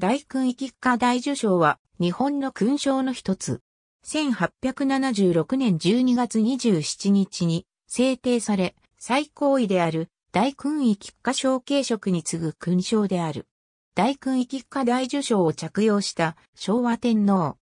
大勲位菊花大受賞は日本の勲章の一つ。1876年12月27日に制定され、最高位である大勲位菊花賞継職に次ぐ勲章である。大勲位菊花大受賞を着用した昭和天皇。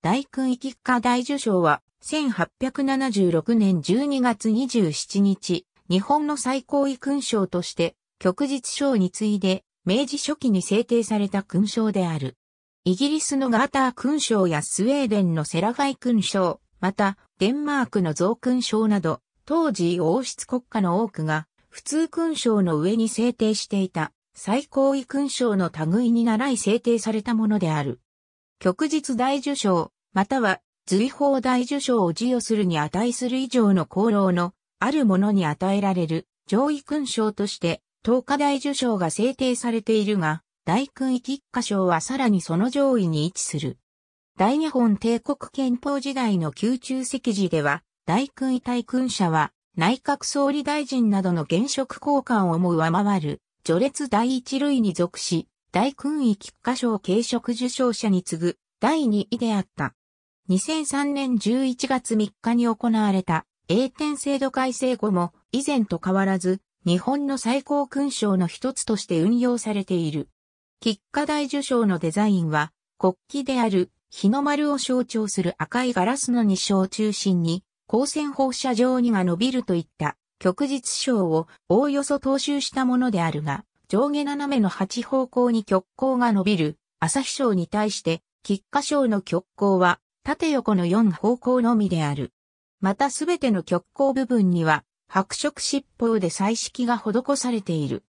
大勲位菊花大受賞は1876年12月27日、日本の最高位勲章として、旭日章に次いで明治初期に制定された勲章である。イギリスのガーター勲章やスウェーデンのセラファイ勲章、また、デンマークの贈勲章など、当時王室国家の多くが、普通勲章の上に制定していた、最高位勲章の類に習い制定されたものである。旭日大受章、または、随法大受章を授与するに値する以上の功労の、あるものに与えられる、上位勲章として、東華大受賞が制定されているが、大勲位菊花賞はさらにその上位に位置する。大日本帝国憲法時代の宮中席次では、大勲位大勲者は、内閣総理大臣などの現職交換をも上回る、序列第一類に属し、大勲位菊花賞軽食受賞者に次ぐ第二位であった。2003年11月3日に行われた英典制度改正後も以前と変わらず日本の最高勲章の一つとして運用されている。菊花大受章のデザインは、国旗である日の丸を象徴する赤いガラスの日章を中心に、光線放射状にが伸びるといった極実章をおおよそ踏襲したものであるが、上下斜めの8方向に極光が伸びる朝日章に対して、菊花章の極光は縦横の4方向のみである。またすべての極光部分には白色七方で彩色が施されている。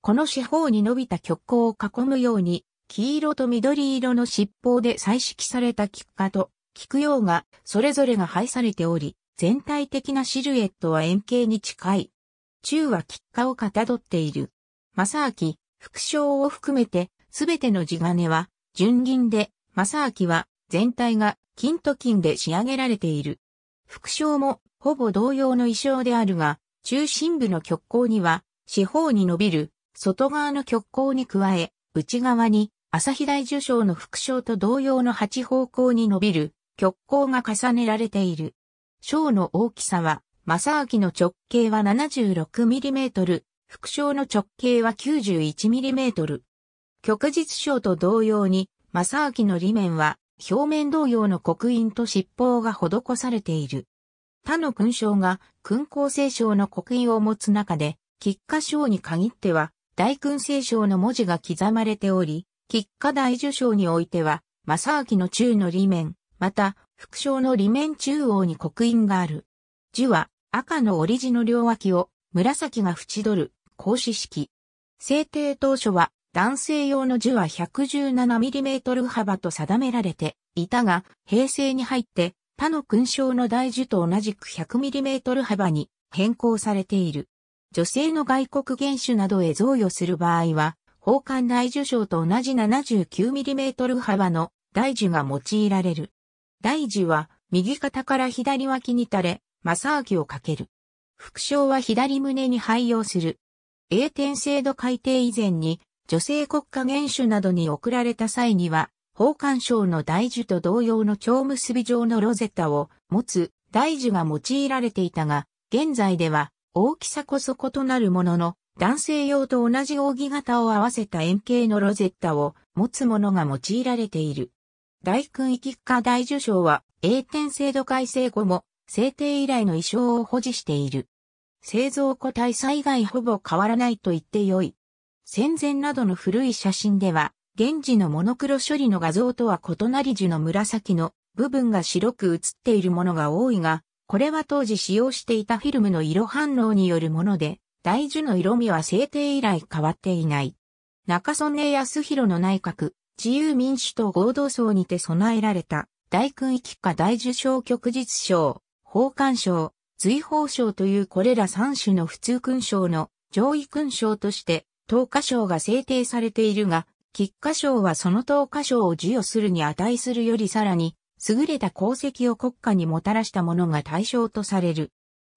この四方に伸びた曲光を囲むように、黄色と緑色の七方で彩色された菊花と菊葉がそれぞれが配されており、全体的なシルエットは円形に近い。中は菊花をかたどっている。正明、副将を含めて、すべての地金は、純銀で、正明は、全体が金と金で仕上げられている。副将も、ほぼ同様の意匠であるが、中心部の極光には、四方に伸びる、外側の極光に加え、内側に、朝日大樹章の副章と同様の八方向に伸びる、極光が重ねられている。章の大きさは、正明の直径は 76mm、副章の直径は 91mm。極実章と同様に、正明の裏面は、表面同様の刻印と尻尾が施されている。他の勲章が勲功聖章の刻印を持つ中で、菊花章に限っては、大勲聖章の文字が刻まれており、菊花大受章においては、正明の中の裏面、また、副章の裏面中央に刻印がある。樹は、赤の折り地の両脇を、紫が縁取る、格子式。制定当初は、男性用の樹は 117mm 幅と定められていたが、平成に入って他の勲章の大樹と同じく 100mm 幅に変更されている。女性の外国元首などへ贈与する場合は、宝冠大樹章と同じ 79mm 幅の大樹が用いられる。大樹は右肩から左脇に垂れ、正明をかける。副章は左胸に配用する。英天制度改定以前に女性国家元首などに贈られた際には、宝冠章の大樹と同様の蝶結び状のロゼッタを持つ大樹が用いられていたが、現在では大きさこそ異なるものの、男性用と同じ扇形を合わせた円形のロゼッタを持つものが用いられている。大君域化大受賞は、英典制度改正後も、制定以来の衣装を保持している。製造個体災害ほぼ変わらないと言ってよい。戦前などの古い写真では、現時のモノクロ処理の画像とは異なり樹の紫の部分が白く写っているものが多いが、これは当時使用していたフィルムの色反応によるもので、大樹の色味は制定以来変わっていない。中曽根康弘の内閣、自由民主党合同層にて備えられた、大勲域下大樹賞曲実賞、法官賞、随宝賞というこれら3種の普通勲章の上位勲章として、10箇賞が制定されているが、菊花賞はその等花賞を授与するに値するよりさらに、優れた功績を国家にもたらしたものが対象とされる。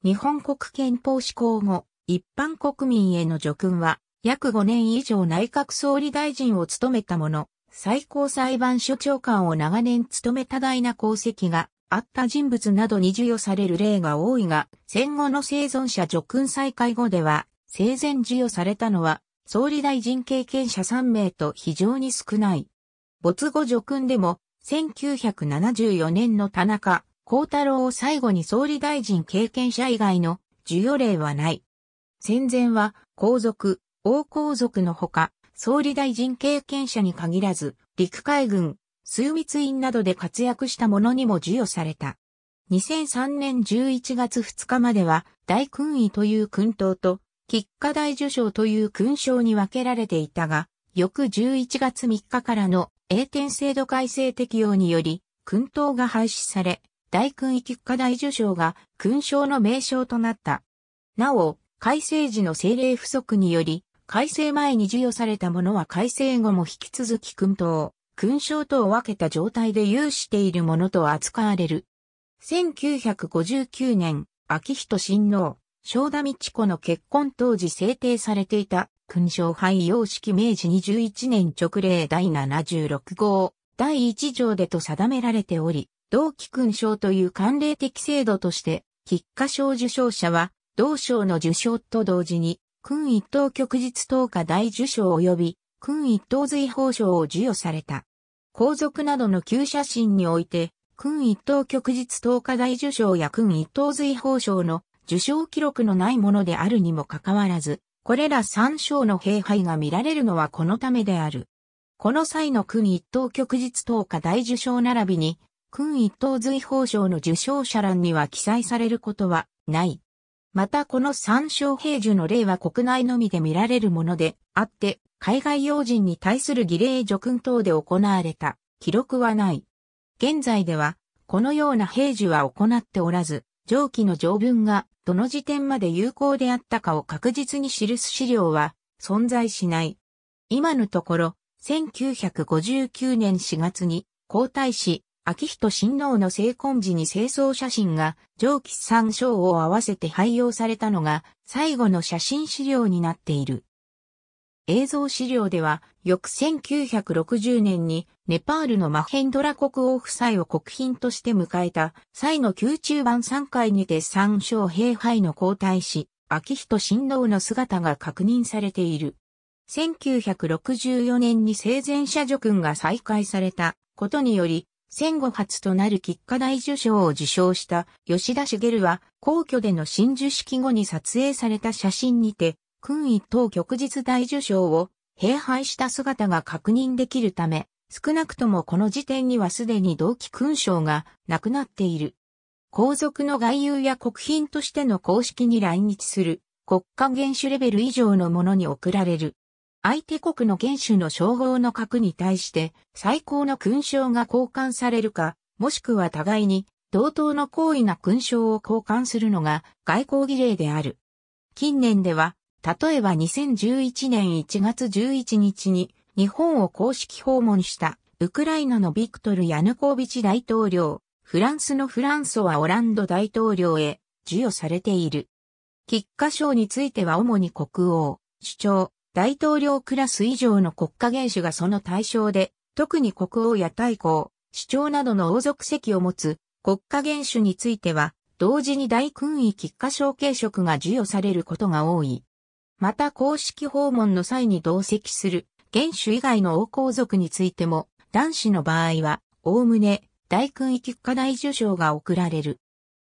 日本国憲法施行後、一般国民への叙勲は、約5年以上内閣総理大臣を務めたもの、最高裁判所長官を長年務め多大な功績があった人物などに授与される例が多いが、戦後の生存者叙勲再開後では、生前授与されたのは、総理大臣経験者3名と非常に少ない。没後叙勲でも、1974年の田中、幸太郎を最後に総理大臣経験者以外の授与例はない。戦前は皇族、王皇族のほか、総理大臣経験者に限らず、陸海軍、枢密院などで活躍した者にも授与された。2003年11月2日までは大勲位という勲等と菊花大受賞という勲章に分けられていたが、翌11月3日からの栄転制度改正適用により、勲等が廃止され、大勲位菊花大受賞が勲章の名称となった。なお、改正時の政令不足により、改正前に授与されたものは改正後も引き続き勲等、勲章とを分けた状態で有しているものと扱われる。1959年、秋人親王、正田道子の結婚当時制定されていた勲章廃様式明治21年直令第76号第1条でと定められており、同期勲章という慣例的制度として、喫下賞受賞者は、同賞の受賞と同時に、勲一等旭日等下大受賞及び、勲一等随報賞を授与された。皇族などの旧写真において、勲一等旭日等下大受賞や勲一等随報賞の受賞記録のないものであるにもかかわらず、これら三章の兵配が見られるのはこのためである。この際の君一等旭日等下大受賞並びに、君一等随報賞の受賞者欄には記載されることはない。またこの三章平樹の例は国内のみで見られるものであって、海外要人に対する儀礼叙勲等で行われた記録はない。現在では、このような平樹は行っておらず、上記の条文がどの時点まで有効であったかを確実に記す資料は存在しない。今のところ、1959年4月に皇太子、秋仁親王の成婚時に清掃写真が上記参照を合わせて廃用されたのが最後の写真資料になっている。映像資料では、翌1960年にネパールのマヘンドラ国王夫妻を国賓として迎えた際の宮中版3回にて三将兵敗の皇太子、秋人親王の姿が確認されている。1964年に生前者女君が再開されたことにより、戦後初となる喫花大受賞を受賞した吉田茂は、皇居での真珠式後に撮影された写真にて、勲一等旭日大受賞を併廃した姿が確認できるため、少なくともこの時点にはすでに同期勲章がなくなっている。皇族の外遊や国賓としての公式に来日する国家元首レベル以上のものに贈られる。相手国の元首の称号の核に対して最高の勲章が交換されるか、もしくは互いに同等の高位な勲章を交換するのが外交儀礼である。近年では例えば2011年1月11日に日本を公式訪問したウクライナのビクトル・ヤヌコービチ大統領、フランスのフランソワ・オランド大統領へ授与されている。菊花賞については主に国王、首長、大統領クラス以上の国家元首がその対象で、特に国王や大公、首長などの王族席を持つ国家元首については、同時に大勲位菊花賞継職が授与されることが多い。また公式訪問の際に同席する、元首以外の王侯族についても、男子の場合は、おおむね、大勲一課大受賞が贈られる。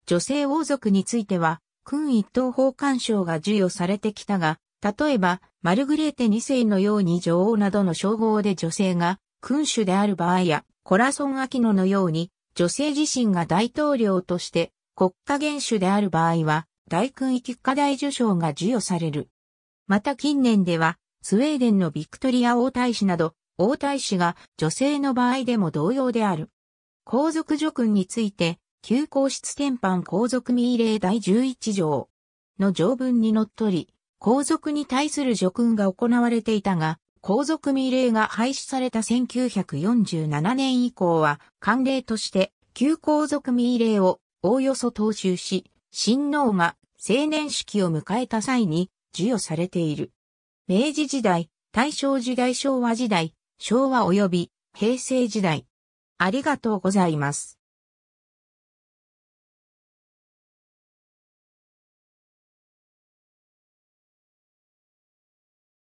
女性王族については、君一等奉還賞が授与されてきたが、例えば、マルグレーテ2世のように女王などの称号で女性が君主である場合や、コラソン・アキノのように、女性自身が大統領として国家元首である場合は、大君一課大受賞が授与される。また近年では、スウェーデンのビクトリア王太子など、王太子が女性の場合でも同様である。皇族叙勲について、旧皇室天範皇族民令第11条の条文に則り、皇族に対する叙勲が行われていたが、皇族民令が廃止された1947年以降は、慣例として旧皇族民令をおおよそ踏襲し、親王が成年式を迎えた際に授与されている。明治時代、大正時代昭和時代、昭和及び平成時代。ありがとうございます。